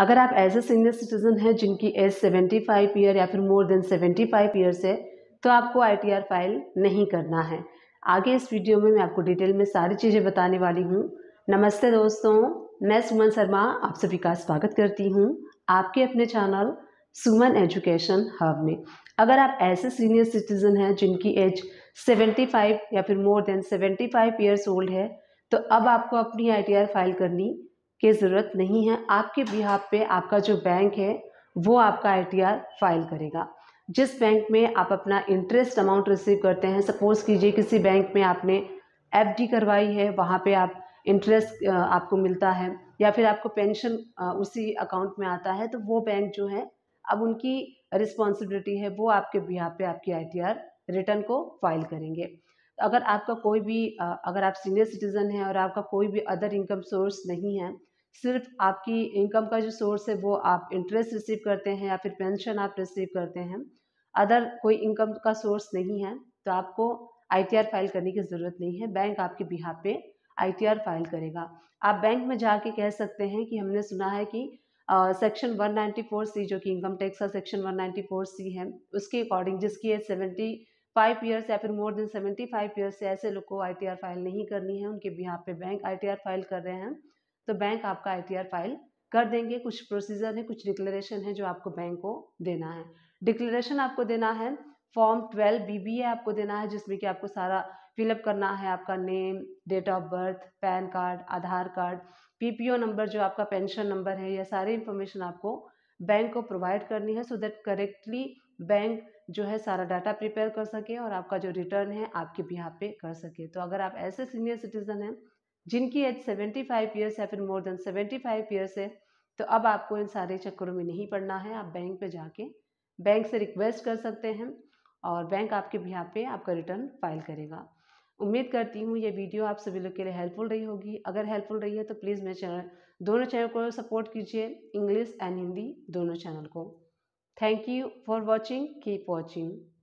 अगर आप as a senior citizen हैं जिनकी एज सेवेंटी फाइव ईयर या फिर more than seventy five years है तो आपको आई टी आर फाइल नहीं करना है आगे इस वीडियो में मैं आपको डिटेल में सारी चीज़ें बताने वाली हूँ नमस्ते दोस्तों मैं सुमन शर्मा आप सभी का स्वागत करती हूँ आपके अपने चैनल सुमन एजुकेशन हब में अगर आप ऐसे सीनियर सिटीज़न हैं जिनकी एज 75 या फिर more than 75 five years old है तो अब आपको अपनी आईटीआर फाइल करनी की ज़रूरत नहीं है आपके बिहाफ पे आपका जो बैंक है वो आपका आईटीआर फाइल करेगा जिस बैंक में आप अपना इंटरेस्ट अमाउंट रिसीव करते हैं सपोज़ कीजिए किसी बैंक में आपने एफडी करवाई है वहाँ पे आप इंटरेस्ट आपको मिलता है या फिर आपको पेंशन उसी अकाउंट में आता है तो वो बैंक जो है अब उनकी रिस्पॉन्सिबिलिटी है वो आपके बिहार पे आपकी आई रिटर्न को फाइल करेंगे अगर आपका कोई भी अगर आप सीनियर सिटीज़न हैं और आपका कोई भी अदर इनकम सोर्स नहीं है सिर्फ आपकी इनकम का जो सोर्स है वो आप इंटरेस्ट रिसीव करते हैं या फिर पेंशन आप रिसीव करते हैं अदर कोई इनकम का सोर्स नहीं है तो आपको आई फाइल करने की ज़रूरत नहीं है बैंक आपके बिहार पे आई फाइल करेगा आप बैंक में जाके कह सकते हैं कि हमने सुना है कि सेक्शन वन सी जो कि इनकम टैक्स का सेक्शन वन सी है उसके अकॉर्डिंग जिसकी एज सेवेंटी फाइव ईयर्स या फिर more than seventy five years से ऐसे लोग को आई फाइल नहीं करनी है उनके बिहार पे बैंक आई फाइल कर रहे हैं तो बैंक आपका आई फाइल कर देंगे कुछ प्रोसीजर है कुछ डिक्लेरेशन है जो आपको बैंक को देना है डिक्लेरेशन आपको देना है फॉर्म ट्वेल्व बी आपको देना है जिसमें कि आपको सारा फिलअप करना है आपका name date of birth PAN card Aadhaar card PPO number जो आपका पेंशन नंबर है यह सारी इन्फॉर्मेशन आपको बैंक को प्रोवाइड करनी है सो दैट करेक्टली बैंक जो है सारा डाटा प्रिपेयर कर सके और आपका जो रिटर्न है आपके भी यहाँ पे कर सके तो अगर आप ऐसे सीनियर सिटीजन हैं जिनकी एज 75 फाइव ईयर्स या फिर मोर देन 75 फाइव ईयर्स है तो अब आपको इन सारे चक्करों में नहीं पड़ना है आप बैंक पे जाके बैंक से रिक्वेस्ट कर सकते हैं और बैंक आपके यहाँ पे आपका रिटर्न फाइल करेगा उम्मीद करती हूँ ये वीडियो आप सभी लोग के लिए हेल्पफुल रही होगी अगर हेल्पफुल रही है तो प्लीज़ मेरे चैनल दोनों चैनल को सपोर्ट कीजिए इंग्लिश एंड हिंदी दोनों चैनल को thank you for watching keep watching